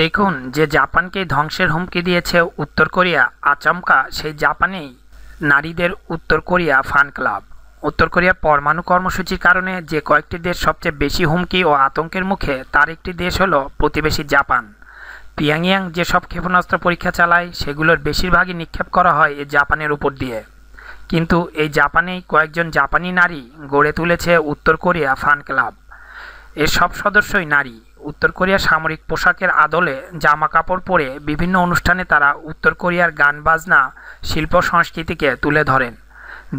দেখুন যে জাপানকে ধ্বংসের হুমকি দিয়েছে উত্তর কোরিয়া আচমকা সেই জাপানেই নারীদের উত্তর কোরিয়া ফান ক্লাব উত্তর কোরিয়ার পরমাণু কর্মসূচির কারণে যে কয়েকটি দেশ সবচেয়ে বেশি হুমকি ও আতঙ্কের মুখে তার একটি দেশ হল প্রতিবেশী জাপান পিয়াংয়াং যেসব ক্ষেপণাস্ত্র পরীক্ষা চালায় সেগুলোর বেশিরভাগই নিক্ষেপ করা হয় এই জাপানের উপর দিয়ে কিন্তু এই জাপানেই কয়েকজন জাপানি নারী গড়ে তুলেছে উত্তর কোরিয়া ফান ক্লাব এর সব সদস্যই নারী উত্তর কোরিয়ার সামরিক পোশাকের আদলে জামা কাপড় পরে বিভিন্ন অনুষ্ঠানে তারা উত্তর কোরিয়ার গান বাজনা শিল্প সংস্কৃতিকে তুলে ধরেন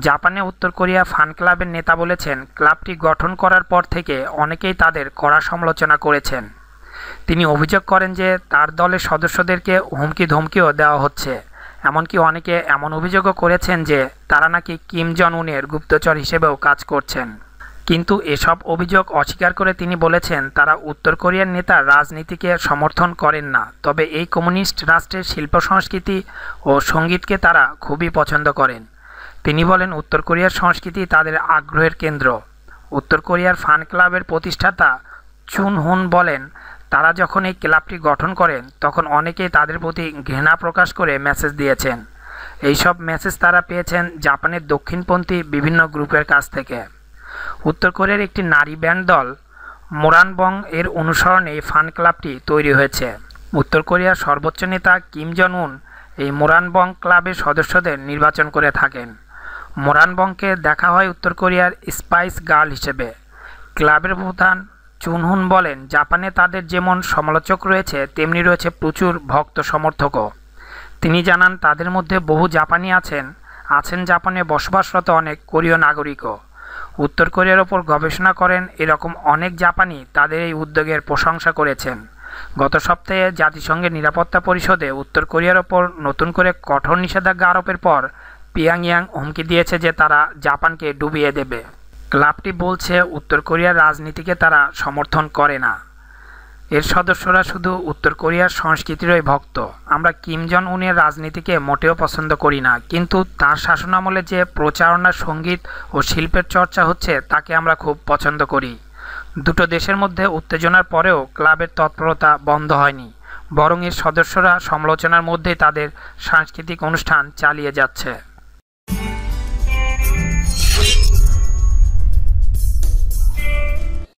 জাপানে উত্তর কোরিয়া ফান ক্লাবের নেতা বলেছেন ক্লাবটি গঠন করার পর থেকে অনেকেই তাদের কড়া সমালোচনা করেছেন তিনি অভিযোগ করেন যে তার দলের সদস্যদেরকে হুমকি ধমকিও দেওয়া হচ্ছে এমনকি অনেকে এমন অভিযোগও করেছেন যে তারা নাকি কিম জন উনের গুপ্তচর হিসেবেও কাজ করছেন কিন্তু এসব অভিযোগ অস্বীকার করে তিনি বলেছেন তারা উত্তর কোরিয়ার নেতা রাজনীতিকে সমর্থন করেন না তবে এই কমিউনিস্ট রাষ্ট্রের শিল্প সংস্কৃতি ও সঙ্গীতকে তারা খুবই পছন্দ করেন তিনি বলেন উত্তর কোরিয়ার সংস্কৃতি তাদের আগ্রহের কেন্দ্র উত্তর কোরিয়ার ফান ক্লাবের প্রতিষ্ঠাতা চুন হুন বলেন তারা যখন এই ক্লাবটি গঠন করেন তখন অনেকেই তাদের প্রতি ঘৃণা প্রকাশ করে মেসেজ দিয়েছেন এইসব মেসেজ তারা পেয়েছেন জাপানের দক্ষিণপন্থী বিভিন্ন গ্রুপের কাছ থেকে উত্তর কোরিয়ার একটি নারী ব্যান্ড দল মোরানবং এর অনুসরণে এই ফান ক্লাবটি তৈরি হয়েছে উত্তর কোরিয়ার সর্বোচ্চ নেতা কিম জন উন এই মোরানবং ক্লাবের সদস্যদের নির্বাচন করে থাকেন মোরানবংকে দেখা হয় উত্তর কোরিয়ার স্পাইস গার্ল হিসেবে ক্লাবের প্রধান চুনহুন বলেন জাপানে তাদের যেমন সমালোচক রয়েছে তেমনি রয়েছে প্রচুর ভক্ত সমর্থকও তিনি জানান তাদের মধ্যে বহু জাপানি আছেন আছেন জাপানে বসবাসরত অনেক কোরীয় নাগরিকও উত্তর কোরিয়ার ওপর গবেষণা করেন এরকম অনেক জাপানি তাদের এই উদ্যোগের প্রশংসা করেছেন গত সপ্তাহে জাতিসংঘের নিরাপত্তা পরিষদে উত্তর কোরিয়ার ওপর নতুন করে কঠোর নিষেধাজ্ঞা আরোপের পর পিয়াংয়াং হুমকি দিয়েছে যে তারা জাপানকে ডুবিয়ে দেবে ক্লাবটি বলছে উত্তর কোরিয়ার রাজনীতিকে তারা সমর্থন করে না এর সদস্যরা শুধু উত্তর কোরিয়ার সংস্কৃতিরই ভক্ত আমরা কিম জন উনের রাজনীতিকে মোটেও পছন্দ করি না কিন্তু তার শাসনামলে যে প্রচারণা সঙ্গীত ও শিল্পের চর্চা হচ্ছে তাকে আমরা খুব পছন্দ করি দুটো দেশের মধ্যে উত্তেজনার পরেও ক্লাবের তৎপরতা বন্ধ হয়নি বরং এর সদস্যরা সমালোচনার মধ্যেই তাদের সাংস্কৃতিক অনুষ্ঠান চালিয়ে যাচ্ছে